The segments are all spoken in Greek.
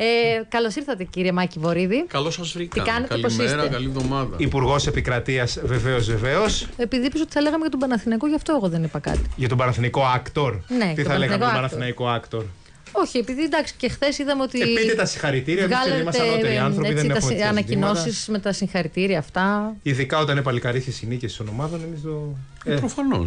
Ε, Καλώς ήρθατε, κύριε Μάκη Βορύδη. Καλώς σας βρήκα. Τι κάνετε, είστε. καλή εβδομάδα. Υπουργός Επικρατείας, βεβαίως, βεβαίως. Επειδή πίσω ότι θα λέγαμε για τον Παναθηναϊκό, γι' αυτό εγώ δεν είπα κάτι. Για τον Παναθηναϊκό Άκτορ Ναι, Τι θα λέγαμε για τον Παναθηναϊκό Άκτορ Όχι, επειδή εντάξει και χθες είδαμε ότι. Ε, πείτε τα συγχαρητήρια, γιατί δεν είμαστε ανώτεροι άνθρωποι, έτσι, δεν ανακοινώσει με τα συγχαρητήρια αυτά. Ειδικά όταν είναι παλικαρίσει οι νίκε τη ομάδα, εμεί το ε. Προφανώ.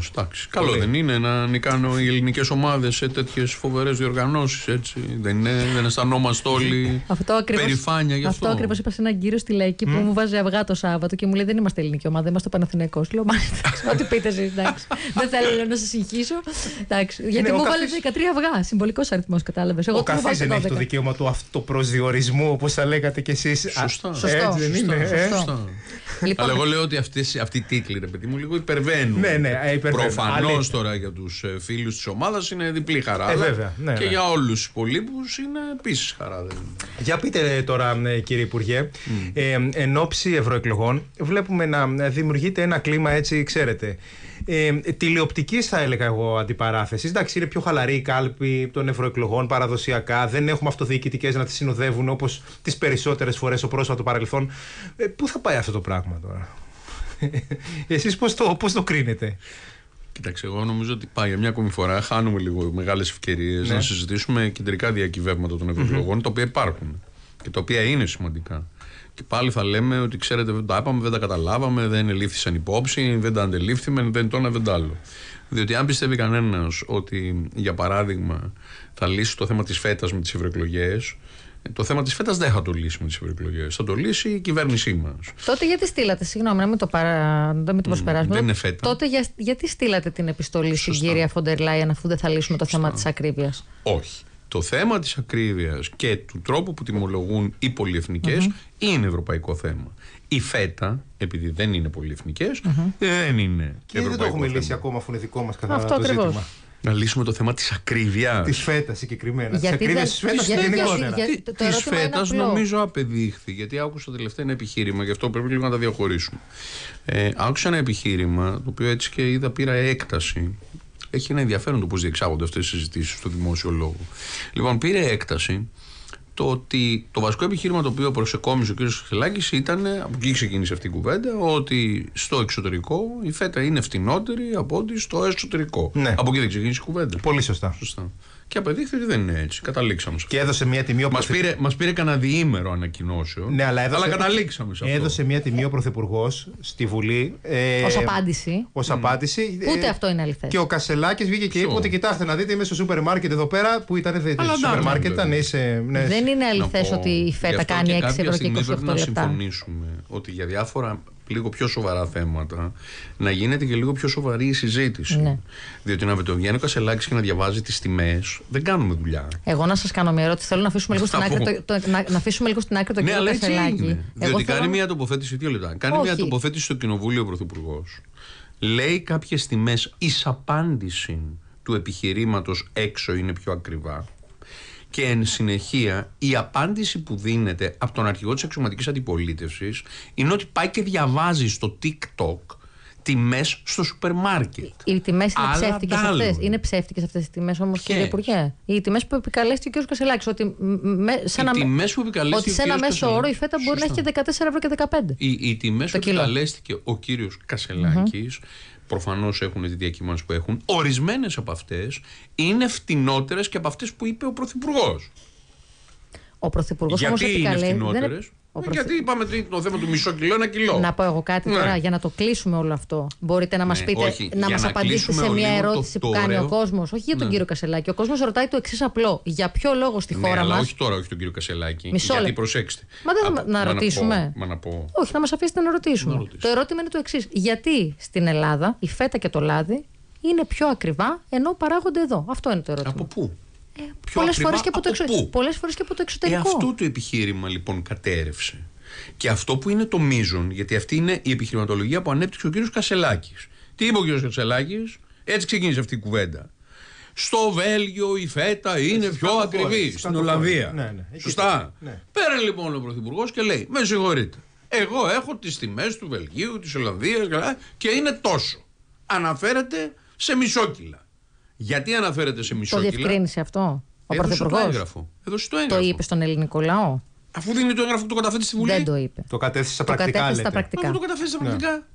Καλό δεν είναι να νικάνε οι ελληνικές ομάδες σε τέτοιες φοβερές διοργανώσεις. Δεν, δεν αισθανόμαστε όλοι αυτό περηφάνεια γι' αυτό. Αυτό ακριβώς είπα σε έναν κύριο στη Λαϊκή mm. που ναι. μου βάζει αυγά το Σάββατο και μου λέει: Δεν είμαστε ελληνική ομάδα, είμαστε Παναθηναϊκός. Λέω: Μάλιστα, ό,τι πείτε εσείς. δεν θέλω να σας συγχύσω. γιατί μου βάλετε 13 αυγά. Συμβολικός αριθμός, κατάλαβες. Ο καθένα δεν έχει το δικαίωμα του αυτοπροσδιορισμού, όπως θα λέγατε κι εσείς. Σωστά. Ε, ε? Λοιπόν, αλλά εγώ λέω ότι αυτοί οι τίτλοι, ρε παιδί μου, λίγο υπερβαίνουν. Ναι, ναι, ε, Προφανώ τώρα για τους ε, φίλους της ομάδας είναι διπλή χαρά. Ε, βέβαια, ναι, και ναι. για όλους τους υπολείπους είναι επίσης χαρά. Για πείτε ε, τώρα, κύριε Υπουργέ, mm. ε, εν ώψη ευρωεκλογών, βλέπουμε να δημιουργείται ένα κλίμα έτσι, ξέρετε ε, τηλεοπτικής, θα έλεγα εγώ, αντιπαράθεσης. Εντάξει, είναι πιο χαλαρή η κάλπη των ευρωεκλογών παραδοσιακά. Δεν έχουμε αυτοδιοικητικές να τις συνοδεύουν όπως τις περισσότερες φορές ο πρόσφατο παρελθόν. Ε, πού θα πάει αυτό το πράγμα τώρα, Εσείς πώς το, πώς το κρίνετε. Κοιτάξτε εγώ νομίζω ότι πάει για μια ακόμη φορά. Χάνουμε λίγο μεγάλες ευκαιρίες ναι. να συζητήσουμε κεντρικά διακυβεύματα των ευρωεκλογών, mm-hmm. τα οποία υπάρχουν και τα οποία είναι σημαντικά και πάλι θα λέμε ότι ξέρετε δεν τα είπαμε, δεν τα καταλάβαμε, δεν ελήφθησαν υπόψη, δεν τα αντελήφθημε, δεν το ένα, δεν το άλλο. Διότι αν πιστεύει κανένας ότι, για παράδειγμα, θα λύσει το θέμα της φέτας με τις ευρωεκλογές, το θέμα της φέτας δεν θα το λύσει με τις ευρωεκλογές. Θα το λύσει η κυβέρνησή μας. Τότε γιατί στείλατε, συγγνώμη, να μην το, παρα... το προσπεράσουμε. Τότε για... γιατί στείλατε την επιστολή στην κυρία Φοντερ Λάιεν, αφού δεν θα λύσουμε το θέμα της ακρίβειας. Όχι. Το θέμα της ακρίβειας και του τρόπου που τιμολογούν οι πολυεθνικες είναι ευρωπαϊκό θέμα. Η ΦΕΤΑ, επειδή δεν είναι πολυεθνικές, mm-hmm. δεν είναι και δεν το έχουμε λύσει ακόμα αφού είναι δικό μας κατά το ακριβώς. ζήτημα. Να λύσουμε το θέμα της ακρίβειας. Της φέτας συγκεκριμένα. Της ακρίβεια της φέτας γενικότερα. φέτα νομίζω απεδείχθη, γιατί άκουσα τελευταία ένα επιχείρημα, γι' αυτό πρέπει λίγο να τα διαχωρίσουμε. Ε, άκουσα ένα επιχείρημα, το οποίο έτσι και είδα πήρα έκταση έχει ένα ενδιαφέρον το πώς διεξάγονται αυτές οι συζητήσεις στο δημόσιο λόγο. Λοιπόν, πήρε έκταση το ότι το βασικό επιχείρημα το οποίο προσεκόμισε ο κ. Χιλάκη ήταν, από εκεί ξεκίνησε αυτή η κουβέντα, ότι στο εξωτερικό η φέτα είναι φτηνότερη από ότι στο εσωτερικό. Ναι. Από εκεί δεν ξεκίνησε η κουβέντα. Πολύ σωστά. σωστά. Και απεδείχθη ότι δεν είναι έτσι. Καταλήξαμε σε αυτό. Και έδωσε μια τιμή ο Μας πήρε, πήρε κανένα διήμερο ανακοινώσεων. Ναι, αλλά, έδωσε, αλλά καταλήξαμε σε αυτό. Έδωσε μια τιμή ο Πρωθυπουργός στη Βουλή. Ε, ως απάντηση. Ως απάντηση. Ε, Ούτε αυτό είναι αληθές. Και ο Κασελάκης βγήκε και είπε ότι κοιτάξτε να δείτε, είμαι στο σούπερ μάρκετ εδώ πέρα που ήταν. Αλλά σούπερ μάρκετ ήταν. Ναι, είσαι, ναι. Δεν είναι αληθέ ότι η φέτα κάνει 6 ευρώ και 28 λεπτά. Να συμφωνήσουμε ότι για διάφορα λίγο πιο σοβαρά θέματα, να γίνεται και λίγο πιο σοβαρή η συζήτηση. Ναι. Διότι να βγαίνει ο Κασελάκης και να διαβάζει τις τιμές, δεν κάνουμε δουλειά. Εγώ να σας κάνω μια ερώτηση. Θέλω να αφήσουμε λίγο, στην άκρη, το, το, να, να αφήσουμε λίγο στην άκρη ναι, κύριο Κασελάκη. Εγώ διότι κάνει μια τοποθέτηση, δύο λεπτά. Κάνει μια τοποθέτηση στο Κοινοβούλιο ο Πρωθυπουργός. Λέει κάποιες τιμές εις απάντηση του επιχειρήματος έξω είναι πιο ακριβά και εν συνεχεία η απάντηση που δίνεται από τον αρχηγό της αξιωματικής αντιπολίτευσης είναι ότι πάει και διαβάζει στο TikTok τιμές στο σούπερ μάρκετ. Οι τιμές είναι ψεύτικε αυτέ. Είναι ψεύτικες αυτές οι τιμές όμως, κύριε Υπουργέ. Οι τιμές που επικαλέστηκε ο κ. Κασελάκης. Ότι, σε ένα μέσο όρο η φέτα μπορεί να έχει και 14 ευρώ και 15. Οι, οι τιμές που επικαλέστηκε ο κ. κασελακη προφανώς έχουν τη διακύμανση που έχουν, ορισμένες από αυτές είναι φτηνότερες και από αυτές που είπε ο Πρωθυπουργός. Ο Πρωθυπουργός όμως. Γιατί είναι φτηνότερες. Ο ε, Γιατί είπαμε ότι το θέμα του μισό κιλό, ένα κιλό. Να πω εγώ κάτι ναι. τώρα για να το κλείσουμε όλο αυτό. Μπορείτε να ναι, μα πείτε, όχι, να μα απαντήσετε σε μια ερώτηση το, που κάνει ωραίο. ο κόσμος. Όχι για τον ναι. κύριο Κασελάκη. Ο κόσμος ρωτάει το εξής απλό. Για ποιο λόγο στη ναι, χώρα μας. Όχι τώρα, όχι τον κύριο Κασελάκη. Μισό γιατί προσέξτε. Μα δεν θα... να ρωτήσουμε. Μα να πω. Όχι, να μας αφήσετε να ρωτήσουμε. Το ερώτημα είναι το εξής. Γιατί στην Ελλάδα η φέτα και το λάδι είναι πιο ακριβά ενώ παράγονται εδώ. Αυτό είναι το ερώτημα. Από πού. Ε, Πολλέ φορές και, και από το εξωτερικό. Ε, αυτό το επιχείρημα λοιπόν κατέρευσε. Και αυτό που είναι το μείζον, γιατί αυτή είναι η επιχειρηματολογία που ανέπτυξε ο κ. Κασελάκης. Τι είπε ο κ. Κασελάκης, έτσι ξεκίνησε αυτή η κουβέντα. Στο Βέλγιο η φέτα είναι ε, πιο ακριβή. Στην Ολλανδία. Ναι, ναι. Σωστά. Ναι. Πέρα λοιπόν ο Πρωθυπουργός και λέει: Με συγχωρείτε. Εγώ έχω τις τιμές του Βελγίου, της Ολλανδίας και είναι τόσο. Αναφέρεται σε μισό γιατί αναφέρεται σε μισό Το διευκρίνησε αυτό. Ο Έδωσε το έγγραφο. το έγγραφο. Το είπε στον ελληνικό λαό. Αφού δίνει το έγγραφο που το καταθέτει στη Βουλή. Δεν το είπε. Το κατέθεσε στα πρακτικά. Κατέθεσε στα πρακτικά. Αφού το καταθέσει στα ναι. πρακτικά.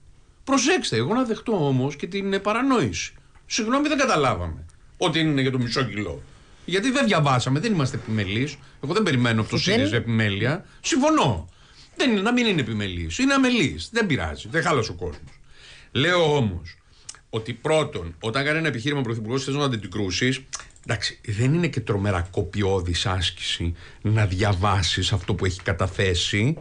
Προσέξτε, εγώ να δεχτώ όμως και την παρανόηση. Συγγνώμη, δεν καταλάβαμε ότι είναι για το μισό κιλό. Γιατί δεν διαβάσαμε, δεν είμαστε επιμελείς. Εγώ δεν περιμένω από το ΣΥΡΙΖΑ επιμέλεια. Συμφωνώ. Δεν είναι να μην είναι επιμελή. Είναι αμελή. Δεν πειράζει. Δεν χάλασε ο κόσμος. Λέω όμως ότι πρώτον, όταν κάνει ένα επιχείρημα πρωθυπουργός, θε να την Εντάξει, δεν είναι και τρομερά κοπιώδης άσκηση να διαβάσεις αυτό που έχει καταθέσει.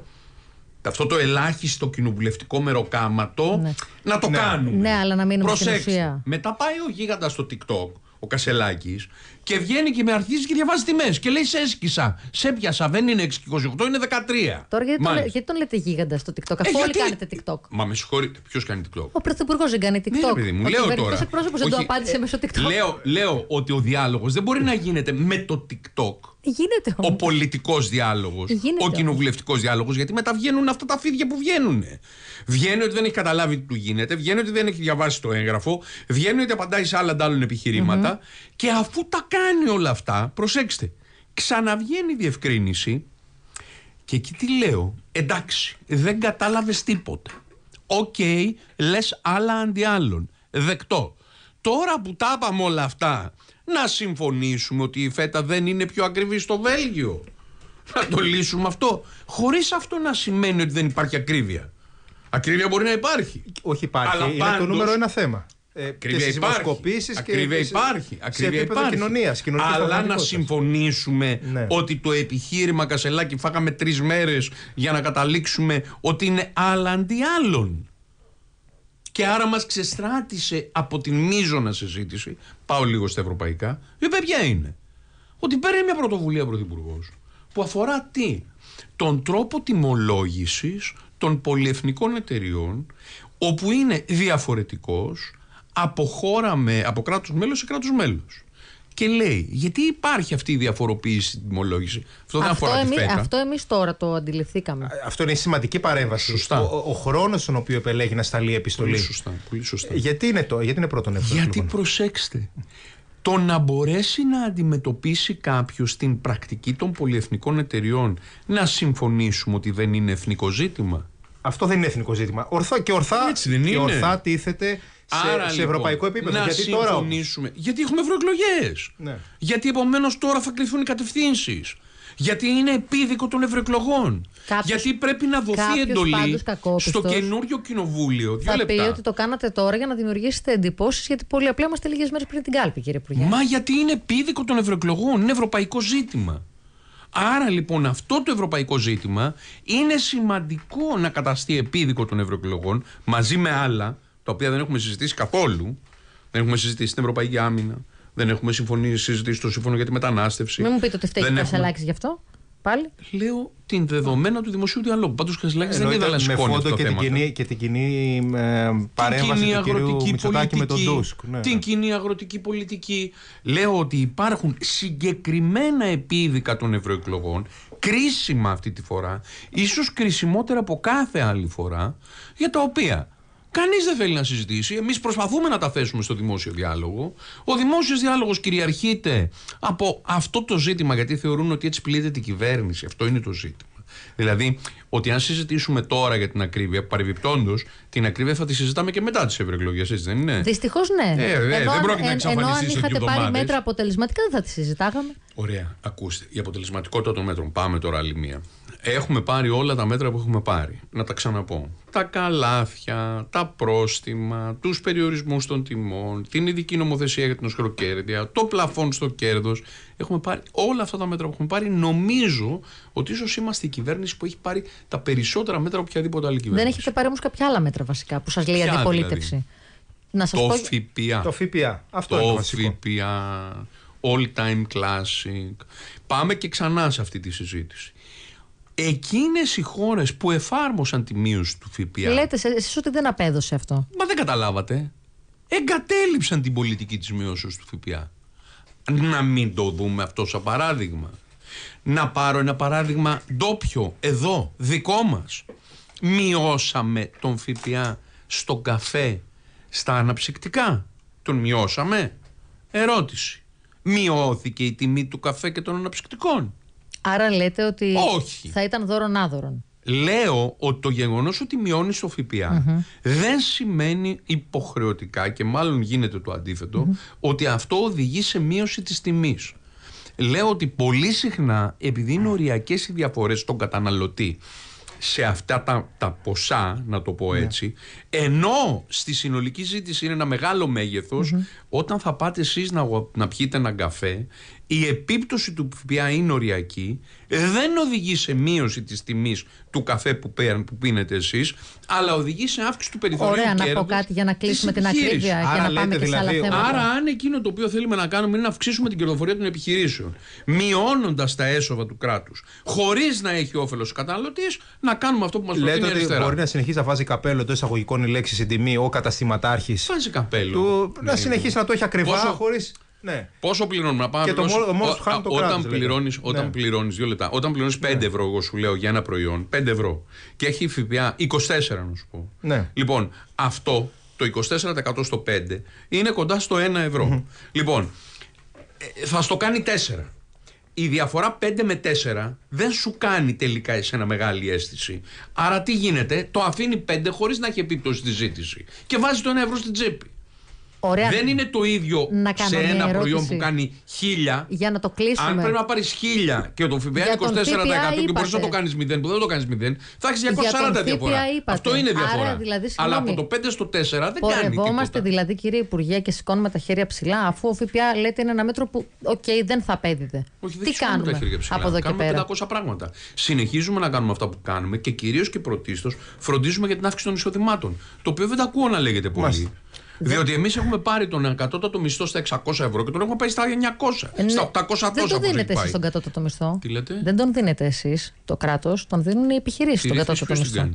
Αυτό το ελάχιστο κοινοβουλευτικό μεροκάματο ναι. να το ναι. κάνουμε. Ναι, αλλά να μείνουμε Προσέξτε, Μετά πάει ο γίγαντας στο TikTok ο Κασελάκης, και βγαίνει και με αρχίζει και διαβάζει τιμές. Και λέει: Σε έσκησα. Σε πιασα. Δεν είναι 6,28, είναι 13. Τώρα γιατί, τον, γιατί τον λέτε γίγαντα στο TikTok, ε, αφού ε, όλοι κάνετε TikTok. Μα με συγχωρείτε, ποιος κάνει TikTok. Ο πρωθυπουργός δεν κάνει ναι, TikTok. Ναι, μου, λέω τώρα. εκπρόσωπος δεν το απάντησε ε, μέσω TikTok. Λέω, λέω ότι ο διάλογος δεν μπορεί να γίνεται με το TikTok. Γίνεται όμως. Ο πολιτικός διάλογος. Ο κοινοβουλευτικός διάλογος. Γιατί μετά βγαίνουν αυτά τα φίδια που βγαίνουν. Βγαίνει ότι δεν έχει καταλάβει τι του γίνεται. Βγαίνει ότι δεν έχει διαβάσει το έγγραφο. Βγαίνει ότι απαντάει σε άλλα αντάλλων Και αφού τα κάνει όλα αυτά, προσέξτε. Ξαναβγαίνει η διευκρίνηση. Και εκεί τι λέω. Εντάξει, δεν κατάλαβες τίποτα. Οκ, okay, λες άλλα αντί άλλων. Δεκτό. Τώρα που τα είπαμε όλα αυτά να συμφωνήσουμε ότι η φέτα δεν είναι πιο ακριβή στο Βέλγιο. Να το λύσουμε αυτό. Χωρίς αυτό να σημαίνει ότι δεν υπάρχει ακρίβεια. Ακρίβεια μπορεί να υπάρχει. Όχι υπάρχει. Αλλά είναι το νούμερο ένα θέμα. Ε, ακρίβεια και υπάρχει. Ακρίβεια και υπάρχει. Ακρίβεια σε υπάρχει. Κοινωνίας, Αλλά να συμφωνήσουμε ναι. ότι το επιχείρημα Κασελάκη φάγαμε τρεις μέρες για να καταλήξουμε ότι είναι άλλα αντί άλλων και άρα μας ξεστράτησε από την μείζωνα συζήτηση, πάω λίγο στα ευρωπαϊκά, η ποια είναι. Ότι παίρνει μια πρωτοβουλία πρωθυπουργός που αφορά τι, τον τρόπο τιμολόγησης των πολυεθνικών εταιριών όπου είναι διαφορετικός από χώρα με, από κράτος μέλος. σε κράτους μέλους και λέει γιατί υπάρχει αυτή η διαφοροποίηση στην τιμολόγηση. Αυτό δεν αφορά εμείς, τη φέτα. Αυτό εμείς τώρα το αντιληφθήκαμε. Αυτό είναι η σημαντική παρέμβαση. Ο, ο χρόνος στον οποίο επελέγει να σταλεί η επιστολή. Πολύ σωστά. Πολύ ε, Γιατί, είναι το, γιατί είναι πρώτον Γιατί λοιπόν. προσέξτε. Το να μπορέσει να αντιμετωπίσει κάποιος την πρακτική των πολυεθνικών εταιριών να συμφωνήσουμε ότι δεν είναι εθνικό ζήτημα. Αυτό δεν είναι εθνικό ζήτημα. Ορθά και ορθά, Έτσι Και ορθά τίθεται Άρα, σε λοιπόν, ευρωπαϊκό επίπεδο. Να γιατί τώρα. Όμως... Γιατί έχουμε ευρωεκλογές. Ναι. Γιατί επομένως τώρα θα κρυθούν οι κατευθύνσεις. Γιατί είναι επίδικο των ευρωεκλογών. Κάποιος, γιατί πρέπει να δοθεί εντολή στο καινούριο κοινοβούλιο. Δύο θα λεπτά. πει ότι το κάνατε τώρα για να δημιουργήσετε εντυπώσεις, γιατί πολύ απλά είμαστε λίγες μέρες πριν την κάλπη, κύριε Υπουργέ. Μα γιατί είναι επίδικο των ευρωεκλογών. Είναι ευρωπαϊκό ζήτημα. Άρα λοιπόν αυτό το ευρωπαϊκό ζήτημα είναι σημαντικό να καταστεί επίδικο των ευρωεκλογών μαζί με άλλα τα οποία δεν έχουμε συζητήσει καθόλου. Δεν έχουμε συζητήσει την Ευρωπαϊκή Άμυνα. Δεν έχουμε συμφωνήσει, συζητήσει το Σύμφωνο για τη Μετανάστευση. Μην μου πείτε ότι φταίει, έχουμε... γι' αυτό. Πάλι. Λέω την δεδομένα του δημοσίου διαλόγου. Πάντως ο Κασελάκη δεν είδε να σκόνη αυτό και Την κοινή, και ε, την κοινή παρέμβαση του αγροτική πολιτική, με τον Τούσκ. Ναι, ναι. Την κοινή αγροτική πολιτική. Λέω ότι υπάρχουν συγκεκριμένα επίδικα των ευρωεκλογών, κρίσιμα αυτή τη φορά, ίσως κρισιμότερα από κάθε άλλη φορά, για τα οποία Κανείς δεν θέλει να συζητήσει. Εμείς προσπαθούμε να τα θέσουμε στο δημόσιο διάλογο. Ο δημόσιος διάλογος κυριαρχείται από αυτό το ζήτημα, γιατί θεωρούν ότι έτσι πλήττεται η κυβέρνηση. Αυτό είναι το ζήτημα. Δηλαδή, ότι αν συζητήσουμε τώρα για την ακρίβεια, παρεμπιπτόντως, την ακρίβεια θα τη συζητάμε και μετά τις ευρωεκλογές, έτσι δεν είναι. Δυστυχώς ναι. Ε, ε, ε δεν πρόκειται εν, να Ενώ αν είχατε πάρει μέτρα αποτελεσματικά, δεν θα τη συζητάγαμε. Ωραία, ακούστε. Η αποτελεσματικότητα των μέτρων. Πάμε τώρα άλλη μία. Έχουμε πάρει όλα τα μέτρα που έχουμε πάρει. Να τα ξαναπώ. Τα καλάθια, τα πρόστιμα, τους περιορισμούς των τιμών, την ειδική νομοθεσία για την οσχροκέρδεια, το πλαφόν στο κέρδος. Έχουμε πάρει όλα αυτά τα μέτρα που έχουμε πάρει. Νομίζω ότι ίσως είμαστε η κυβέρνηση που έχει πάρει τα περισσότερα μέτρα από οποιαδήποτε άλλη κυβέρνηση. Δεν έχετε πάρει όμως κάποια άλλα μέτρα βασικά που σας λέει η αντιπολίτευση. Δηλαδή. Να σας το πω... ΦΠΑ. Το ΦΠΑ. Αυτό είναι το ΦΠΑ all time classic. Πάμε και ξανά σε αυτή τη συζήτηση. Εκείνες οι χώρες που εφάρμοσαν τη μείωση του ΦΠΑ. Λέτε εσείς ότι δεν απέδωσε αυτό. Μα δεν καταλάβατε. Εγκατέλειψαν την πολιτική της μείωση του ΦΠΑ. Να μην το δούμε αυτό σαν παράδειγμα. Να πάρω ένα παράδειγμα ντόπιο, εδώ, δικό μας. Μειώσαμε τον ΦΠΑ στον καφέ, στα αναψυκτικά. Τον μειώσαμε. Ερώτηση. Μειώθηκε η τιμή του καφέ και των αναψυκτικών. Άρα λέτε ότι θα ήταν δώρον άδωρον. Λέω ότι το γεγονός ότι μειώνεις το ΦΠΑ δεν σημαίνει υποχρεωτικά και μάλλον γίνεται το αντιθετο ότι αυτό οδηγεί σε μείωση της τιμής. Λέω ότι πολύ συχνά, επειδή είναι οριακές οι διαφορές στον καταναλωτή σε αυτά τα, τα ποσά, να το πω ναι. έτσι, ενώ στη συνολική ζήτηση είναι ένα μέγεθο όταν θα πάτε εσείς να, να πιείτε έναν καφέ, η επίπτωση του ΦΠΑ είναι οριακή, δεν οδηγεί σε μείωση της τιμής του καφέ που, πέραν, που πίνετε εσείς, αλλά οδηγεί σε αύξηση του περιθωρίου Ωραία, κέρδους, να πω κάτι για να κλείσουμε την ακρίβεια άρα, να πάμε και δηλαδή, σε άλλα δηλαδή, θέματα. Άρα αν εκείνο το οποίο θέλουμε να κάνουμε είναι να αυξήσουμε την κερδοφορία των επιχειρήσεων, μειώνοντας τα έσοδα του κράτους, χωρίς να έχει όφελος ο καταναλωτής, να κάνουμε αυτό που μας προτείνει Λέτε ότι αριστερά. μπορεί να συνεχίσει να βάζει καπέλο εντός η λέξη στην ο καταστηματάρχης. Βάζει καπέλο. Του, να ναι, ναι. συνεχίσει να το έχει ακριβά χωρίς... Ναι. Πόσο πληρώνουμε να πάμε. Και το μόνο, το μόνο Όταν δηλαδή. πληρώνεις, ναι. όταν ναι. πληρώνεις, δύο λεπτά. Όταν πληρώνεις 5 ναι. ευρώ, εγώ σου λέω για ένα προϊόν, 5 ευρώ. Και έχει ΦΠΑ 24, να σου πω. Ναι. Λοιπόν, αυτό το 24% στο 5 είναι κοντά στο 1 ευρώ. Mm-hmm. Λοιπόν, ε, θα στο κάνει 4. Η διαφορά 5 με 4 δεν σου κάνει τελικά εσένα μεγάλη αίσθηση. Άρα τι γίνεται, το αφήνει 5 χωρίς να έχει επίπτωση στη ζήτηση και βάζει το 1 ευρώ στην τσέπη. Δεν είναι το ίδιο σε ένα προϊόν που κάνει χίλια. Για να το κλείσουμε. Αν πρέπει να πάρεις χίλια και το ΦΠΑ 24% και μπορείς να το κάνει 0, που δεν το κάνεις 0, θα έχεις 240 διαφορά. Αυτό είναι διαφορά. Δηλαδή, Αλλά από το 5 στο 4 δεν κάνει. Πορευόμαστε δηλαδή, κύριε Υπουργέ, και σηκώνουμε τα χέρια ψηλά, αφού ο ΦΠΑ λέτε είναι ένα μέτρο που, οκ, okay, δεν θα απέδιδε. Τι κάνουμε τα χέρια ψηλά. από εδώ και κάνουμε πέρα. 500 πράγματα. Συνεχίζουμε να κάνουμε αυτά που κάνουμε και κυρίως και πρωτίστως φροντίζουμε για την αύξηση των εισοδημάτων. Το οποίο δεν τα ακούω να λέγεται πολύ. Διότι εμείς έχουμε πάρει τον εκατότατο μισθό στα 600 ευρώ και τον έχουμε πάει στα 900, ε, ναι. στα 800 τόσα. Δεν τον δίνετε εσείς τον κατώτατο μισθό. Τι λέτε? Δεν τον δίνετε εσείς το κράτος, τον δίνουν οι επιχειρήσεις τον κατώτατο μισθό.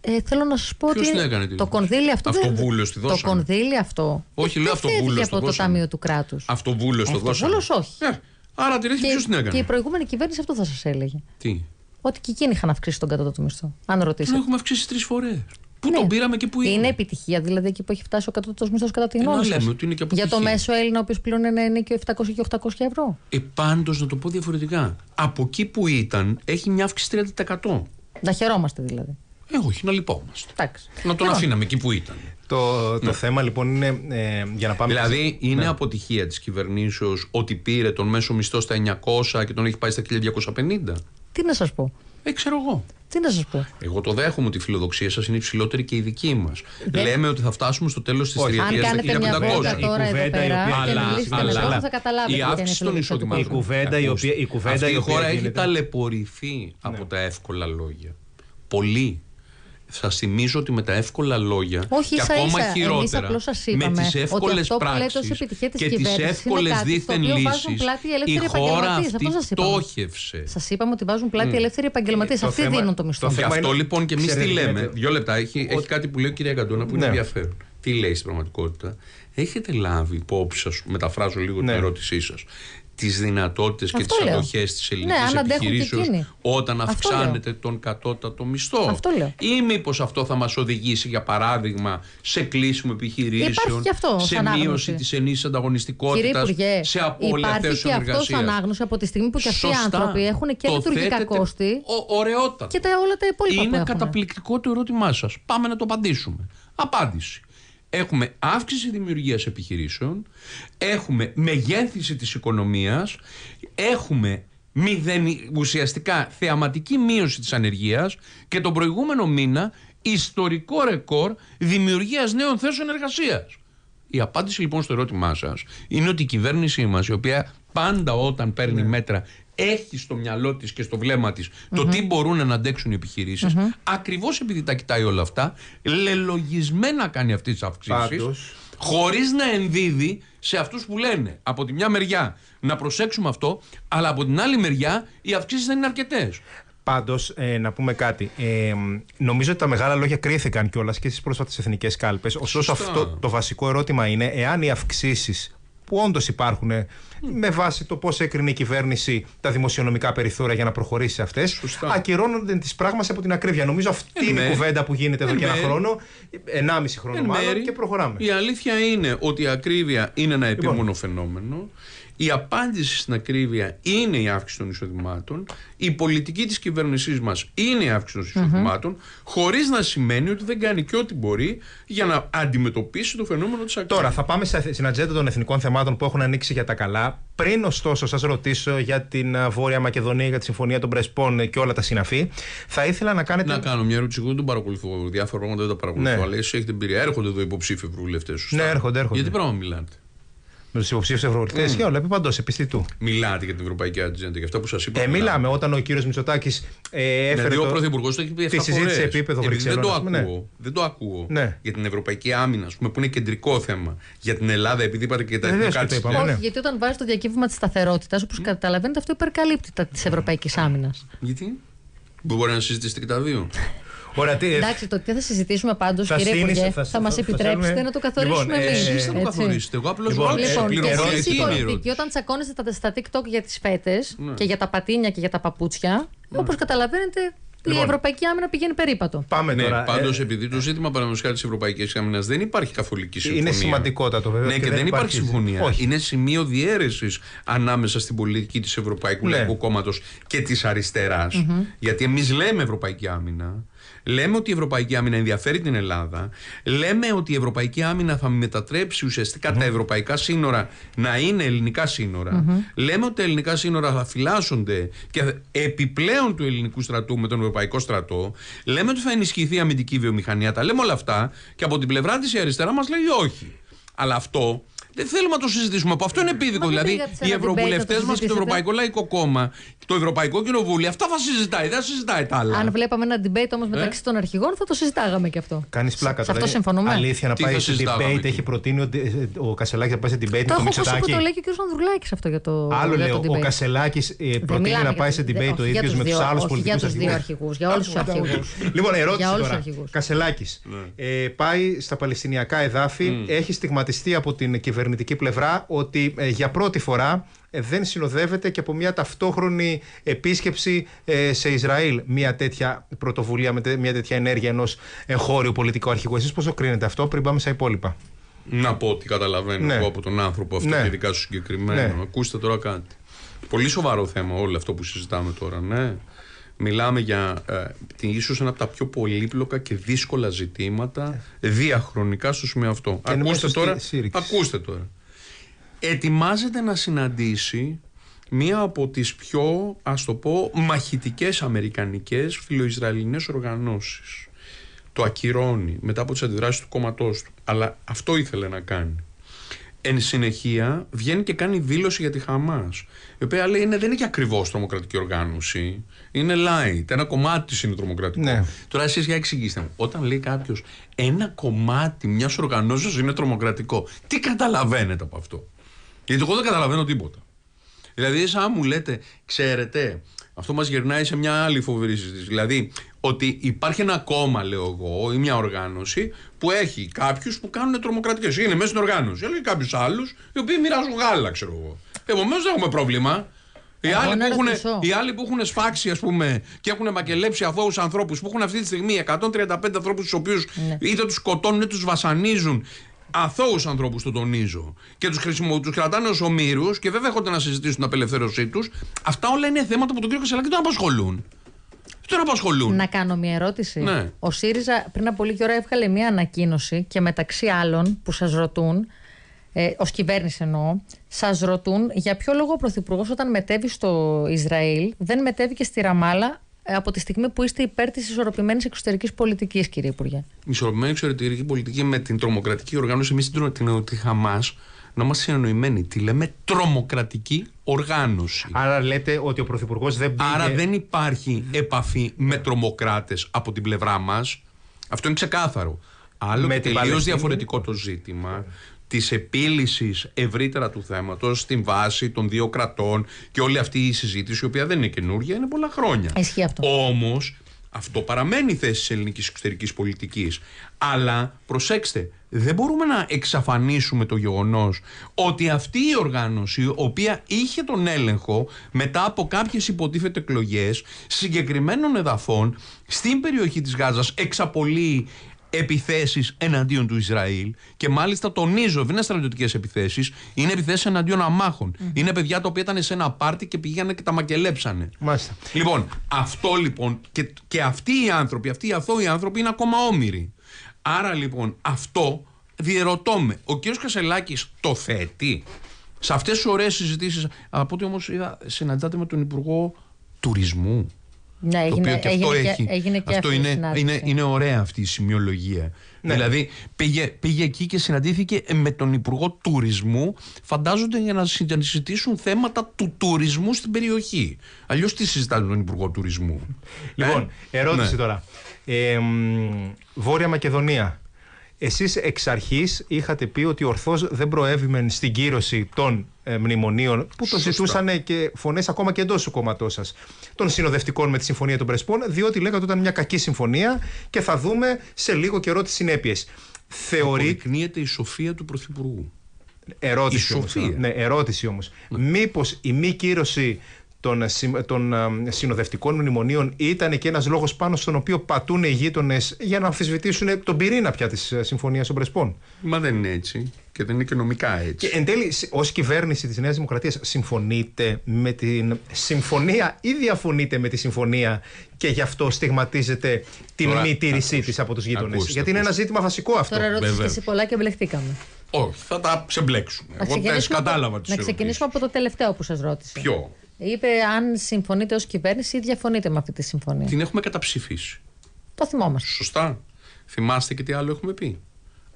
Ε, θέλω να σας πω Ποιος ότι. Έκανε το κονδύλι αυτό. τη Το κονδύλι αυτό. Όχι, λέω αυτό από το, το Ταμείο του Κράτους. Αυτοβούλιο το όχι. Ε, άρα τη ρίχνει ποιος την έκανε. Και η προηγούμενη κυβέρνηση αυτό θα σας έλεγε. Τι. Ότι και εκείνοι είχαν αυξήσει τον κατώτατο μισθό. Αν ρωτήσετε. Τον έχουμε αυξήσει τρεις φορές. Πού τον ναι. πήραμε και πού είναι. Είναι επιτυχία, δηλαδή εκεί που έχει φτάσει ο κατώτατος μισθό κατά τη ε, γνώμη λέμε ότι είναι και αποτυχία. Για το μέσο Έλληνα, ο οποίος πλέον είναι και 700 και 800 ευρώ. Ε, Πάντως, να το πω διαφορετικά. Από εκεί που ήταν, έχει μια αύξηση 30%. Να χαιρόμαστε δηλαδή. Ε, όχι, να λυπόμαστε. Εντάξει. Να τον λοιπόν. αφήναμε εκεί που ήταν. Το, ναι. θέμα λοιπόν είναι. Ε, για να πάμε δηλαδή, είναι ναι. αποτυχία της κυβερνήσεως ότι πήρε τον μέσο μισθό στα 900 και τον έχει πάει στα 1250. Τι να σας πω. Δεν ξέρω εγώ. Τι να σας πω. Εγώ το δέχομαι τη φιλοδοξία σας, είναι υψηλότερη και η δική μας. Ναι. Λέμε ότι θα φτάσουμε στο τέλος της δεκαετία του 1500. Μια τώρα η κουβέντα η οποία. αλλά, αλλά, αλλά θα η αύξηση των εισόδημάτων. Η κουβέντα η οποία. Η, η, η χώρα έχει ταλαιπωρηθεί από ναι. τα εύκολα λόγια. Πολύ Σα θυμίζω ότι με τα εύκολα λόγια Όχι, και ίσα, ακόμα ίσα, χειρότερα με τις εύκολε πράξει και τις εύκολε δίθεν λύσει, η χώρα αυτή στόχευσε. Σας είπαμε ότι βάζουν πλάτη ελεύθεροι επαγγελματίες. Αυτοί δίνουν το μισθό. Γι' αυτό λοιπόν και εμείς τι λέμε. Ε, Δύο λεπτά. Έχει κάτι που λέει ο κυρία Καντώνα που είναι ναι. ενδιαφέρον. Τι λέει στην πραγματικότητα. Έχετε λάβει υπόψη σας, μεταφράζω λίγο την ναι. ερώτησή σας, τις δυνατότητες Αυτό και τις λέω. αντοχές της ναι, ελληνικής ναι, επιχειρήσεως όταν αυξάνεται τον κατώτατο μισθό. Αυτό λέω. Ή μήπως αυτό θα μας οδηγήσει για παράδειγμα σε κλείσιμο επιχειρήσεων, αυτό, σε μείωση της ενίσχυση ανταγωνιστικότητας, σε απώλεια θέσεων εργασίας. Υπάρχει και αυτό ανάγνωση ανάγνωση από τη στιγμή που και αυτοί οι άνθρωποι έχουν και λειτουργικά κόστη ωραιότατα. και τα όλα τα υπόλοιπα Είναι που καταπληκτικό το ερώτημά σας. Πάμε να το απαντήσουμε. Απάντηση. Έχουμε αύξηση δημιουργίας επιχειρήσεων, έχουμε μεγέθυνση της οικονομίας, έχουμε ουσιαστικά θεαματική μείωση της ανεργίας και τον προηγούμενο μήνα ιστορικό ρεκόρ δημιουργίας νέων θέσεων εργασίας. Η απάντηση λοιπόν στο ερώτημά σας είναι ότι η κυβέρνησή μας, η οποία πάντα όταν παίρνει ναι. μέτρα έχει στο μυαλό της και στο βλέμμα της το τι μπορούν να αντέξουν οι επιχειρήσεις, ακριβώς επειδή τα κοιτάει όλα αυτά, λελογισμένα κάνει αυτέ τι αυξήσει, χωρίς να ενδίδει σε αυτούς που λένε από τη μια μεριά να προσέξουμε αυτό, αλλά από την άλλη μεριά οι αυξήσεις δεν είναι αρκετές. Πάντως, ε, να πούμε κάτι. Ε, νομίζω ότι τα μεγάλα λόγια κρύθηκαν κιόλας και στις πρόσφατες εθνικές κάλπες. Ωστόσο, αυτό το βασικό ερώτημα είναι εάν οι αυξήσεις που όντως υπάρχουν ε, με βάση το πώς έκρινε η κυβέρνηση τα δημοσιονομικά περιθώρια για να προχωρήσει σε αυτές, ακυρώνονται τις πράγμας από την ακρίβεια. Νομίζω αυτή είναι η κουβέντα που γίνεται εδώ και ένα χρόνο, ενάμιση χρόνο μάλλον, και προχωράμε. Η αλήθεια είναι ότι η ακρίβεια είναι ένα λοιπόν. επίμονο φαινόμενο. Η απάντηση στην ακρίβεια είναι η αύξηση των εισοδημάτων. Η πολιτική της κυβέρνησής μας είναι η αύξηση των εισοδημάτων, χωρίς να σημαίνει ότι δεν κάνει και ό,τι μπορεί για να αντιμετωπίσει το φαινόμενο της ακρίβειας. Τώρα, θα πάμε στην ατζέντα των εθνικών θεμάτων που έχουν ανοίξει για τα καλά. Πριν, ωστόσο, σας ρωτήσω για την ε, Βόρεια Μακεδονία, για τη Συμφωνία των Πρεσπών ε, και όλα τα συναφή, θα ήθελα να κάνετε. Να κάνω μια ερώτηση. Εγώ δεν τον παρακολουθώ. Διάφορα πράγματα δεν τα παρακολουθώ. Ναι. Αλλά εσύ έχετε εμπειρία. Έρχονται εδώ υποψήφοι βουλευτές. Ναι, έρχονται, έρχονται. Γιατί πράγμα μιλάτε με τους υποψήφιους ευρωβουλευτές mm. και όλα, επί παντός, επιστητού. Μιλάτε για την ευρωπαϊκή ατζέντα και αυτό που σας είπα. Ε, μιλάμε όταν ο κύριος Μητσοτάκης ε, ναι, έφερε. Δηλαδή, ο πρωθυπουργός το έχει πει Τη συζήτηση επίπεδο ε, Δεν το ναι. ακούω. Δεν το ακούω. Ναι. Για την ευρωπαϊκή άμυνα, ας πούμε, που είναι κεντρικό θέμα. Για την Ελλάδα, επειδή είπατε και τα ε, εθνικά τη. Όχι, γιατί όταν βάζει το διακύβημα της σταθερότητας, όπως καταλαβαίνετε, αυτό υπερκαλύπτει της ευρωπαϊκής άμυνας. Γιατί? Μπορεί να συζητήσετε και τα δύο. Ορατή. Εντάξει, το τι θα συζητήσουμε πάντως, κύριε Υπουργέ, θα, θα μας επιτρέψετε να το καθορίσουμε λοιπόν, εμείς. Ε, Εσείς θα το καθορίσετε. Εγώ απλώς ρώτησα. Λοιπόν, είναι οι πολιτικοί, όταν τσακώνεστε στα TikTok για τις φέτες ναι. και για τα πατίνια και για τα παπούτσια, ναι. όπως καταλαβαίνετε, η λοιπόν. Ευρωπαϊκή Άμυνα πηγαίνει περίπατο. Πάμε ναι, τώρα. Πάντω, ε, επειδή το ζήτημα παραδοσιακά της Ευρωπαϊκής Άμυνας δεν υπάρχει καθολική συμφωνία. Είναι σημαντικότατο βέβαια. Ναι, και, δεν, υπάρχει συμφωνία. Είναι σημείο διαίρεση ανάμεσα στην πολιτική της Ευρωπαϊκού ναι. Λαϊκού Κόμματος και της αριστερα Γιατί εμείς λέμε Ευρωπαϊκή Άμυνα. Λέμε ότι η Ευρωπαϊκή Άμυνα ενδιαφέρει την Ελλάδα. Λέμε ότι η Ευρωπαϊκή Άμυνα θα μετατρέψει τα ευρωπαϊκά σύνορα να είναι ελληνικά Λέμε ότι τα ελληνικά σύνορα θα φυλάσσονται και επιπλέον του ελληνικού στρατού με τον Ευρωπαϊκό στρατό. Λέμε ότι θα ενισχυθεί η αμυντική βιομηχανία. Τα λέμε όλα αυτά και από την πλευρά της αριστερά μας λέει όχι. Αλλά αυτό δεν θέλουμε να το συζητήσουμε. Από αυτό είναι επίδικο. δηλαδή, οι ευρωβουλευτές μας και το Ευρωπαϊκό Λαϊκό Κόμμα, το Ευρωπαϊκό Κοινοβούλιο, αυτά θα συζητάει. Δεν συζητάει τα άλλα. Αν βλέπαμε ένα debate όμως μεταξύ ε. των αρχηγών, θα το συζητάγαμε και αυτό. Κάνεις πλάκα τώρα. Αυτό ε. συμφωνούμε. Αλήθεια ε, να πάει σε debate. Έχει προτείνει ότι ο Κασελάκης να πάει σε debate με το που Το λέει και ο κ. Ανδρουλάκης αυτό για το. Άλλο λέω. Ο Κασελάκης προτείνει να πάει σε debate ο ίδιο με τους άλλου πολιτικού Για τους δύο αρχηγούς. Για όλους τους αρχηγού. Λοιπόν, ερώτηση τώρα. Κασελάκης ναι. πάει στα Παλαιστινιακά εδάφη, mm. έχει στιγματιστεί από την κυβερνήτη αρνητική πλευρά ότι ε, για πρώτη φορά ε, δεν συνοδεύεται και από μια ταυτόχρονη επίσκεψη ε, σε Ισραήλ μια τέτοια πρωτοβουλία, μια τέτοια ενέργεια ενός χώριου πολιτικού αρχηγού. Εσείς πώ το κρίνετε αυτό, πριν πάμε στα υπόλοιπα. Να πω ότι καταλαβαίνω ναι. εγώ από τον άνθρωπο αυτό, ναι. ειδικά σου συγκεκριμένο. Ναι. Ακούστε τώρα κάτι. Πολύ σοβαρό θέμα όλο αυτό που συζητάμε τώρα, ναι. Μιλάμε για ε, ίσως ένα από τα πιο πολύπλοκα και δύσκολα ζητήματα διαχρονικά στο σημείο αυτό. ακούστε τώρα, ακούστε τώρα. Ετοιμάζεται να συναντήσει μία από τις πιο, ας το πω, μαχητικές αμερικανικές φιλοϊσραηλινές οργανώσεις. Το ακυρώνει μετά από τις αντιδράσεις του κόμματός του. Αλλά αυτό ήθελε να κάνει εν συνεχεία βγαίνει και κάνει δήλωση για τη Χαμάς. Η οποία λέει είναι, δεν είναι και ακριβώς τρομοκρατική οργάνωση. Είναι light. Ένα κομμάτι τη είναι τρομοκρατικό. Ναι. Τώρα εσείς για εξηγήστε μου. Όταν λέει κάποιος ένα κομμάτι μιας οργανώσεως είναι τρομοκρατικό, τι καταλαβαίνετε από αυτό. Γιατί εγώ δεν καταλαβαίνω τίποτα. Δηλαδή, σαν μου λέτε, ξέρετε, αυτό μας γυρνάει σε μια άλλη φοβερή συζήτηση. Δηλαδή, ότι υπάρχει ένα κόμμα, λέω εγώ, ή μια οργάνωση που έχει κάποιους που κάνουν τρομοκρατικές. Είναι μέσα στην οργάνωση. Αλλά και κάποιους άλλους οι οποίοι μοιράζουν γάλα, ξέρω εγώ. Επομένως δεν έχουμε πρόβλημα. Οι άλλοι, που έχουν, οι άλλοι που έχουν σφάξει ας πούμε, και έχουν μακελέψει αθώους ανθρώπους που έχουν αυτή τη στιγμή 135 ανθρώπους τους οποίους ναι. είτε τους σκοτώνουν είτε τους βασανίζουν. Αθώους ανθρώπους το τονίζω. Και τους τους κρατάνε ως ομήρους και βέβαια έχονται να συζητήσουν την απελευθέρωσή τους. Αυτά όλα είναι θέματα που τον κύριο Κασελάκη τον απασχολούν. Να κάνω μια ερώτηση. Ναι. Ο ΣΥΡΙΖΑ πριν από λίγη ώρα έβγαλε μια ανακοίνωση και μεταξύ άλλων που σας ρωτούν, ε, ως κυβέρνηση εννοώ, σας ρωτούν για ποιο λόγο ο Πρωθυπουργός όταν μετέβη στο Ισραήλ δεν μετέβηκε στη Ραμάλα ε, από τη στιγμή που είστε υπέρ της ισορροπημένης εξωτερικής πολιτικής, κύριε Υπουργέ. Η ισορροπημένη εξωτερική πολιτική με την τρομοκρατική οργάνωση, εμείς την τρομοκρατική Χαμάς, να είμαστε συνεννοημένοι. Τη λέμε τρομοκρατική οργάνωση. Άρα λέτε ότι ο Πρωθυπουργός δεν πήγε... Άρα δεν υπάρχει επαφή με τρομοκράτες από την πλευρά μας. Αυτό είναι ξεκάθαρο. Άλλο με και τελείω διαφορετικό το ζήτημα Της επίλυσης ευρύτερα του θέματος στην βάση των δύο κρατών και όλη αυτή η συζήτηση, η οποία δεν είναι καινούργια, είναι πολλά χρόνια. Ισχύει αυτό. Όμως, αυτό παραμένει η θέση της ελληνικής εξωτερικής πολιτικής. Αλλά, προσέξτε, δεν μπορούμε να εξαφανίσουμε το γεγονός ότι αυτή η οργάνωση, η οποία είχε τον έλεγχο μετά από κάποιες υποτίθεται εκλογές συγκεκριμένων εδαφών στην περιοχή της Γάζας, εξαπολύει επιθέσεις εναντίον του Ισραήλ και μάλιστα τονίζω, δεν είναι στρατιωτικές επιθέσεις, είναι επιθέσεις εναντίον αμάχων. Είναι παιδιά τα οποία ήταν σε ένα πάρτι και πηγαίνανε και τα μακελέψανε. Μάλιστα. Λοιπόν, αυτό λοιπόν και, και αυτοί οι άνθρωποι, αυτοί οι αθώοι άνθρωποι είναι ακόμα όμοιροι. Άρα λοιπόν αυτό διαιρωτώ με. Ο κ. Κασελάκης το θέτει σε αυτές τις ωραίες συζητήσεις. Από ό,τι όμως συναντάτε με τον Υπουργό Τουρισμού. Ναι, έγινε, και αυτό έγινε, αυτό είναι, είναι, είναι ωραία αυτή η σημειολογία. Ναι. Δηλαδή πήγε, πήγε εκεί και συναντήθηκε με τον Υπουργό Τουρισμού, φαντάζονται για να συζητήσουν θέματα του τουρισμού στην περιοχή. Αλλιώς τι με τον Υπουργό Τουρισμού. Λοιπόν, ε? ερώτηση ναι. τώρα. Ε, Βόρεια Μακεδονία. Εσείς εξ αρχής είχατε πει ότι ορθώς δεν προέβημεν στην κύρωση των ε, μνημονίων που το ζητούσαν και φωνές ακόμα και εντός του κόμματός σας των συνοδευτικών με τη Συμφωνία των Πρεσπών, διότι λέγατε ότι ήταν μια κακή συμφωνία και θα δούμε σε λίγο καιρό τις συνέπειες. Θεωρεί. Αποδεικνύεται η σοφία του Πρωθυπουργού. Ερώτηση όμω. Ναι, ερώτηση όμως. Ναι. Μήπως η μη κύρωση των, ε, ε, των ε, συνοδευτικών μνημονίων ήταν και ένας λόγος πάνω στον οποίο πατούν οι γείτονες για να αμφισβητήσουν τον πυρήνα πια της Συμφωνίας των Πρεσπών. Μα δεν είναι έτσι. Και δεν είναι και νομικά έτσι. Και εν τέλει, ως κυβέρνηση της Νέας Δημοκρατίας, συμφωνείτε με την συμφωνία ή διαφωνείτε με τη συμφωνία και γι' αυτό στιγματίζετε τη μη τήρησή της από τους γείτονες. Γιατί είναι ένα ζήτημα βασικό αυτό. Τώρα ρώτησες εσύ πολλά και μπλεχτήκαμε. Όχι, θα τα ξεμπλέξουμε. Εγώ δεν κατάλαβα Να ξεκινήσουμε από το τελευταίο που σας ρώτησα. Ποιο. Είπε αν συμφωνείτε ως κυβέρνηση ή διαφωνείτε με αυτή τη συμφωνία. Την έχουμε καταψηφίσει. Το θυμόμαστε. Σωστά. Θυμάστε και τι άλλο έχουμε πει.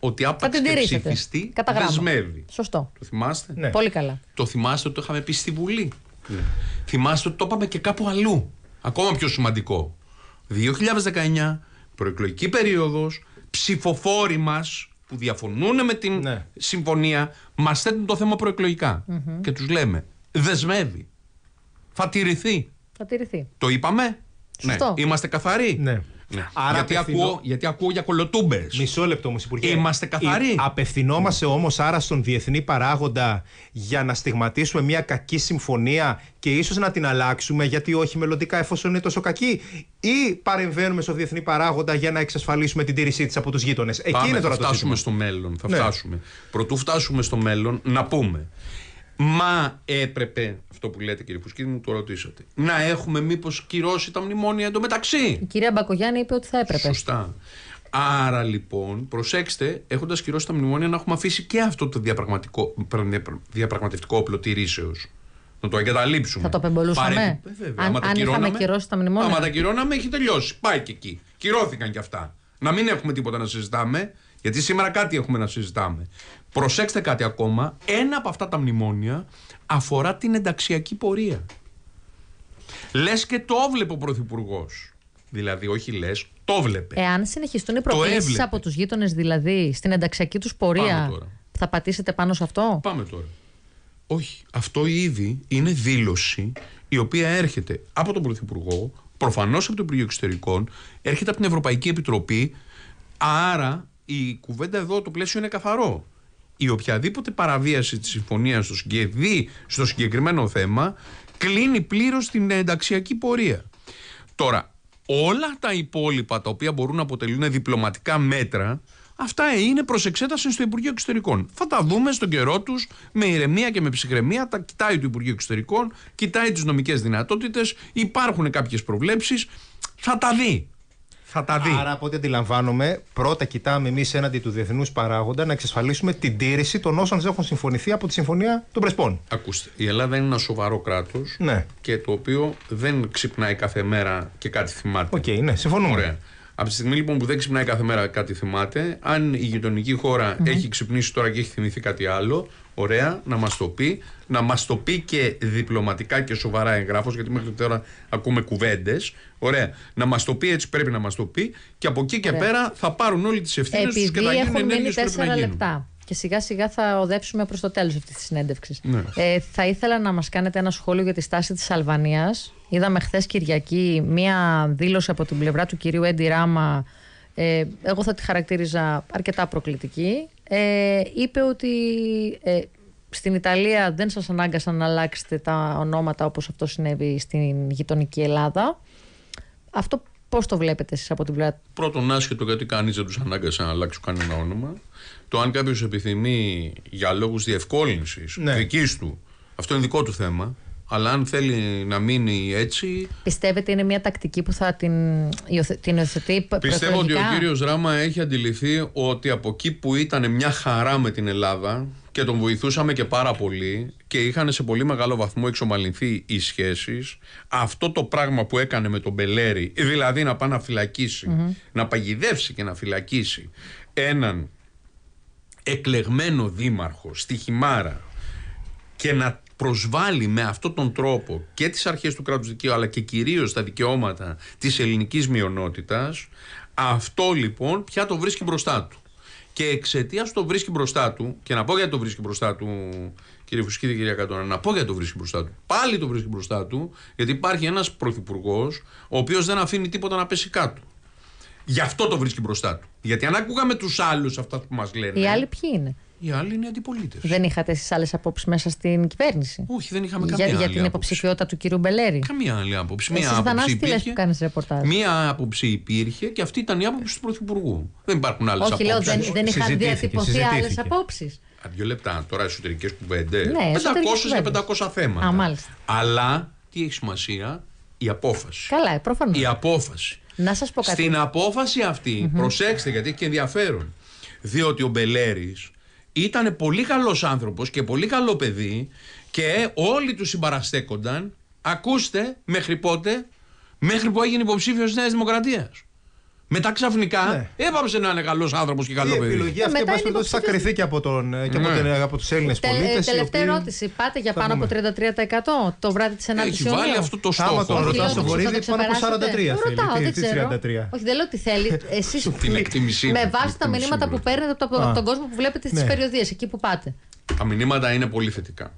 Ότι άπαξ και ψηφιστεί δεσμεύει. Σωστό. Το θυμάστε. Ναι. Πολύ καλά. Το θυμάστε ότι το είχαμε πει στη Βουλή. Ναι. Θυμάστε ότι το είπαμε και κάπου αλλού. Ακόμα πιο σημαντικό. 2019, προεκλογική περίοδος, ψηφοφόροι μας που διαφωνούν με την ναι. συμφωνία μας θέτουν το θέμα προεκλογικά. Mm-hmm. Και τους λέμε, δεσμεύει θα τηρηθεί. Θα τηρηθεί. Το είπαμε. Ναι. Είμαστε καθαροί. Ναι. ναι. Άρα γιατί, ακούω, γιατί ακούω για κολοτούμπες. Μισό λεπτό όμως, Υπουργέ. Είμαστε καθαροί. Απευθυνόμαστε όμως άρα στον διεθνή παράγοντα για να στιγματίσουμε μια κακή συμφωνία και ίσως να την αλλάξουμε, γιατί όχι μελλοντικά, εφόσον είναι τόσο κακή. Ή παρεμβαίνουμε στον διεθνή παράγοντα για να εξασφαλίσουμε την τήρησή της από τους γείτονες. Εκεί είναι τώρα θα το στο μέλλον. Θα ναι. φτάσουμε. Προτού φτάσουμε στο μέλλον, να πούμε. Μα έπρεπε αυτό που λέτε, κύριε Πουσκίδη, μου το ρωτήσατε. Να έχουμε μήπως κυρώσει τα μνημόνια εντωμεταξύ. Η κυρία Μπακογιάννη είπε ότι θα έπρεπε. Σωστά. Άρα λοιπόν, προσέξτε, έχοντας κυρώσει τα μνημόνια, να έχουμε αφήσει και αυτό το ναι, διαπραγματευτικό όπλο τηρήσεως. Να το εγκαταλείψουμε. Θα το απεμπολούσαμε. Ε, αν, αν είχαμε κυρώσει τα μνημόνια. Άμα τα κυρώναμε, έχει τελειώσει. Πάει και εκεί. Κυρώθηκαν κι αυτά. Να μην έχουμε τίποτα να συζητάμε. Γιατί σήμερα κάτι έχουμε να συζητάμε. Προσέξτε κάτι ακόμα. Ένα από αυτά τα μνημόνια αφορά την ενταξιακή πορεία. Λες και το έβλεπε ο Πρωθυπουργός. Δηλαδή, όχι λες, το έβλεπε. Εάν συνεχιστούν οι προκλήσει από τους γείτονες, δηλαδή στην ενταξιακή τους πορεία, θα πατήσετε πάνω σε αυτό. Πάμε τώρα. Όχι. Αυτό ήδη είναι δήλωση η οποία έρχεται από τον Πρωθυπουργό, προφανώς από το Υπουργείο Εξωτερικών, έρχεται από την Ευρωπαϊκή Επιτροπή. Άρα η κουβέντα εδώ, το πλαίσιο είναι καθαρό. Η οποιαδήποτε παραβίαση της συμφωνίας στο, στο συγκεκριμένο θέμα κλείνει πλήρως την ενταξιακή πορεία. Τώρα, όλα τα υπόλοιπα τα οποία μπορούν να αποτελούν διπλωματικά μέτρα, αυτά είναι προς εξέταση στο Υπουργείο Εξωτερικών. Θα τα δούμε στον καιρό τους με ηρεμία και με ψυχραιμία. Τα κοιτάει το Υπουργείο Εξωτερικών, κοιτάει τις νομικές δυνατότητες, υπάρχουν κάποιες προβλέψεις. Θα τα δει. Θα τα δει. Άρα, από ό,τι αντιλαμβάνομαι, πρώτα κοιτάμε εμείς έναντι του διεθνούς παράγοντα να εξασφαλίσουμε την τήρηση των όσων έχουν συμφωνηθεί από τη Συμφωνία των Πρεσπών. Ακούστε, η Ελλάδα είναι ένα σοβαρό κράτος ναι. και το οποίο δεν ξυπνάει κάθε μέρα και κάτι θυμάται. Οκ, okay, ναι, συμφωνούμε. Ωραία. Από τη στιγμή λοιπόν που δεν ξυπνάει κάθε μέρα κάτι θυμάται, αν η γειτονική έχει ξυπνήσει τώρα και έχει θυμηθεί κάτι άλλο, Ωραία, να μας το πει. Να μας το πει και διπλωματικά και σοβαρά εγγράφος, γιατί μέχρι τώρα ακούμε κουβέντες. Ωραία. Να μας το πει έτσι πρέπει να μας το πει. Και από εκεί και πέρα θα πάρουν όλοι τις ευθύνες του και θα γίνουν ενέργειε που να γίνουν. Λεπτά. Και σιγά σιγά θα οδέψουμε προς το τέλος αυτής της συνέντευξης. Ναι. Ε, θα ήθελα να μας κάνετε ένα σχόλιο για τη στάση της Αλβανίας. Είδαμε χθες Κυριακή μία δήλωση από την πλευρά του κυρίου Έντι Ράμα. Ε, εγώ θα τη χαρακτήριζα αρκετά προκλητική ε, είπε ότι ε, στην Ιταλία δεν σας ανάγκασαν να αλλάξετε τα ονόματα όπως αυτό συνέβη στην γειτονική Ελλάδα. Αυτό πώς το βλέπετε εσείς από την πλευρά Πρώτον άσχετο γιατί κανείς δεν τους ανάγκασε να αλλάξουν κανένα όνομα. Το αν κάποιος επιθυμεί για λόγους διευκόλυνσης ναι. δικής του, αυτό είναι δικό του θέμα, αλλά αν θέλει να μείνει έτσι. Πιστεύετε είναι μια τακτική που θα την, την υιοθετεί Πιστεύω ότι ο κύριος Ράμα έχει αντιληφθεί ότι από εκεί που ήταν μια χαρά με την Ελλάδα και τον βοηθούσαμε και πάρα πολύ και είχαν σε πολύ μεγάλο βαθμό εξομαλυνθεί οι σχέσεις. αυτό το πράγμα που έκανε με τον Μπελέρη δηλαδή να πάει να φυλακισει να παγιδεύσει και να φυλακίσει έναν εκλεγμένο δήμαρχο στη Χιμάρα και να προσβάλλει με αυτόν τον τρόπο και τις αρχές του κράτους δικαίου αλλά και κυρίως τα δικαιώματα της ελληνικής μειονότητας αυτό λοιπόν πια το βρίσκει μπροστά του και εξαιτίας το βρίσκει μπροστά του και να πω γιατί το βρίσκει μπροστά του κύριε Φουσκίδη, κυρία Κατώνα, να πω γιατί το βρίσκει μπροστά του πάλι το βρίσκει μπροστά του γιατί υπάρχει ένας πρωθυπουργός ο οποίος δεν αφήνει τίποτα να πέσει κάτω Γι' αυτό το βρίσκει μπροστά του. Γιατί αν ακούγαμε τους άλλους αυτά που μας λένε. Οι άλλοι ποιοι είναι οι άλλοι είναι αντιπολίτευση. Δεν είχατε εσείς άλλες απόψεις μέσα στην κυβέρνηση. Όχι, δεν είχαμε καμία για, Για την υποψηφιότητα του κυρίου Μπελέρη. Καμία άλλη άποψη. Μία άποψη υπήρχε. Που κάνεις ρεπορτάζ. Μία άποψη υπήρχε και αυτή ήταν η άποψη του Πρωθυπουργού. Δεν υπάρχουν άλλες απόψει. Όχι, λέω, δεν, δεν είχαν διατυπωθεί άλλες απόψει. Δύο λεπτά τώρα εσωτερικές κουβέντες. Ναι, 500 και 500 θέματα. Α, Αλλά τι έχει σημασία η απόφαση. Καλά, ε, προφανώς. Η απόφαση. Να σας πω κάτι. Στην απόφαση αυτή, προσέξτε γιατί έχει και ενδιαφέρον. Διότι ο Μπελέρης ήταν πολύ καλός άνθρωπος και πολύ καλό παιδί και όλοι τους συμπαραστέκονταν, ακούστε μέχρι πότε, μέχρι που έγινε υποψήφιος της Νέας Δημοκρατίας. Μετά ξαφνικά ναι. έπαψε να είναι καλός άνθρωπος και καλό παιδί. παιδί. Η επιλογή ε, αυτή θα κρυθεί και από, τον, ε, και από, ναι. Ε, από τους Έλληνες Τε, πολίτε. Τελευταία ερώτηση. Πάτε για πάνω από 33% το βράδυ της 9 Έχει βάλει αυτό το στόχο. Άμα τον ρωτά ο Βορύδη, πάνω από 43. ρωτάω, Όχι, δεν λέω τι θέλει. Εσείς την Με βάση τα μηνύματα που ναι. παίρνετε από τον κόσμο που βλέπετε στις ναι. περιοδίες εκεί που πάτε. Τα μηνύματα είναι πολύ θετικά.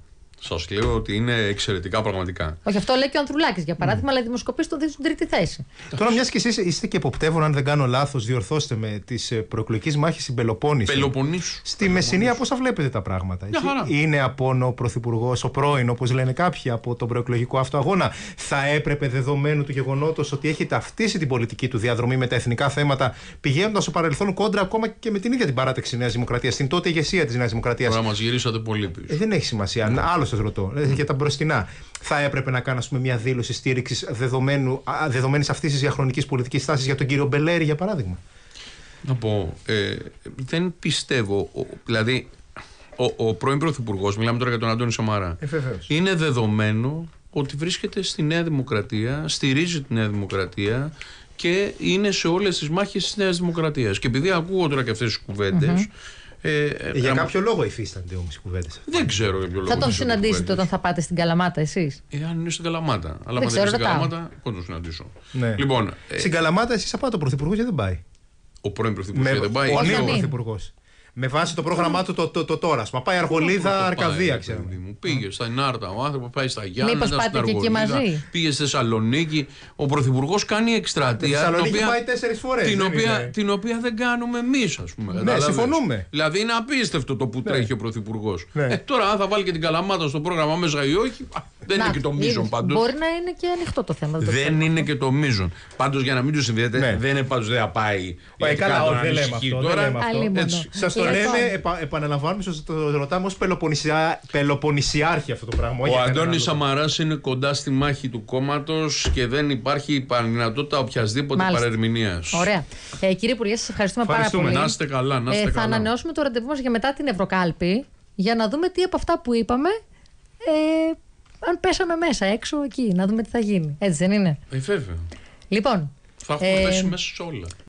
Σας λέω ότι είναι εξαιρετικά πραγματικά. Όχι, αυτό λέει και ο Ανδρουλάκης για παράδειγμα, mm. αλλά οι δημοσκοπήσεις τον δίνουν τρίτη θέση. Τώρα, μιας και εσείς είστε και εποπτεύων, αν δεν κάνω λάθος, διορθώστε με τη ε, προεκλογική μάχη στην Πελοπόννηση. Πελοποννήσου. Στη Μεσσηνία, πώς θα βλέπετε τα πράγματα. Έτσι. Είναι απόνο ο πρωθυπουργός, ο πρώην, όπως λένε κάποιοι, από τον προεκλογικό αυτό αγώνα. Θα έπρεπε δεδομένου του γεγονότος ότι έχει ταυτίσει την πολιτική του διαδρομή με τα εθνικά θέματα, πηγαίνοντας στο παρελθόν κόντρα ακόμα και με την ίδια την παράταξη Νέας Δημοκρατίας, στην τότε ηγεσία της Νέας Δημοκρατίας. Τώρα μας γυρίσατε πολύ πίσω. Ε, δεν έχει σημασία. Ναι σα ρωτώ, ε, για τα μπροστινά. Θα έπρεπε να κάνω μια δήλωση στήριξης δεδομένης αυτής της διαχρονικής πολιτικής στάσης για τον κύριο Μπελέρη, για παράδειγμα. Να πω. Ε, δεν πιστεύω. Δηλαδή, ο, ο πρώην Πρωθυπουργός, μιλάμε τώρα για τον Αντώνη Σαμαρά. Ε, είναι δεδομένο ότι βρίσκεται στη Νέα Δημοκρατία, στηρίζει τη Νέα Δημοκρατία και είναι σε όλες τις μάχες της Νέας Δημοκρατίας. Και επειδή ακούω τώρα και αυτές τις κουβεντε ε, ε, για ε, ε, κάποιο λόγο υφίστανται όμω οι κουβέντε. Δεν ξέρω για ποιο λόγο. Θα τον συναντήσετε όταν θα πάτε στην Καλαμάτα εσείς. Εάν είναι στην Καλαμάτα. Αλλά δεν αν ξέρω, στην Καλαμάτα, θα τον συναντήσω. Ναι. Λοιπόν, ε... Στην Καλαμάτα εσείς θα πάτε ο Πρωθυπουργός και δεν πάει. Ο πρώην Πρωθυπουργός δεν πάει. Ο νέο Πρωθυπουργός. Με βάση το πρόγραμμά του το, το, τώρα. Μα πάει Αργολίδα, Αρκαδία, ξέρω. Πήγε στα Ινάρτα ο άνθρωπος, πάει στα Γιάννη, Μήπως πάτε και εκεί μαζί. Πήγε στη Θεσσαλονίκη. Ο Πρωθυπουργός κάνει εκστρατεία. Θεσσαλονίκη πάει τέσσερις φορές. Την, οποία, την οποία δεν κάνουμε εμείς, ας πούμε. Ναι, συμφωνούμε. Δηλαδή είναι απίστευτο το που ναι. τρέχει ο Πρωθυπουργός. Ναι. Ε, τώρα, αν θα βάλει και την καλαμάτα στο πρόγραμμα μέσα ή όχι. Δεν είναι και το μείζον πάντως. Μπορεί να είναι και ανοιχτό το θέμα. Δεν, είναι και το μείζον. Πάντως για να μην τους συνδέεται, ναι. δεν είναι πάντως δεν θα πάει. καλά, δεν λέμε αυτό. Σας το λέμε, λοιπόν- επα, επαναλαμβάνουμε, σας το ρωτάμε ως πελοπονισιάρχη αυτό το πράγμα. Ο Αντώνη Σαμαράς είναι κοντά στη μάχη του κόμματος και δεν υπάρχει δυνατότητα οποιασδήποτε παρερμηνίας. Ωραία. Ε, κύριε Υπουργέ, σας ευχαριστούμε, πάρα πολύ. Να είστε καλά. Ε, θα ανανεώσουμε το ραντεβού μας για μετά την Ευρωκάλπη για να δούμε τι από αυτά που είπαμε. Ε, αν πέσαμε μέσα, έξω εκεί, να δούμε τι θα γίνει. Έτσι δεν είναι. Ε, Λοιπόν. Θα έχουμε ε, μέσα σε όλα.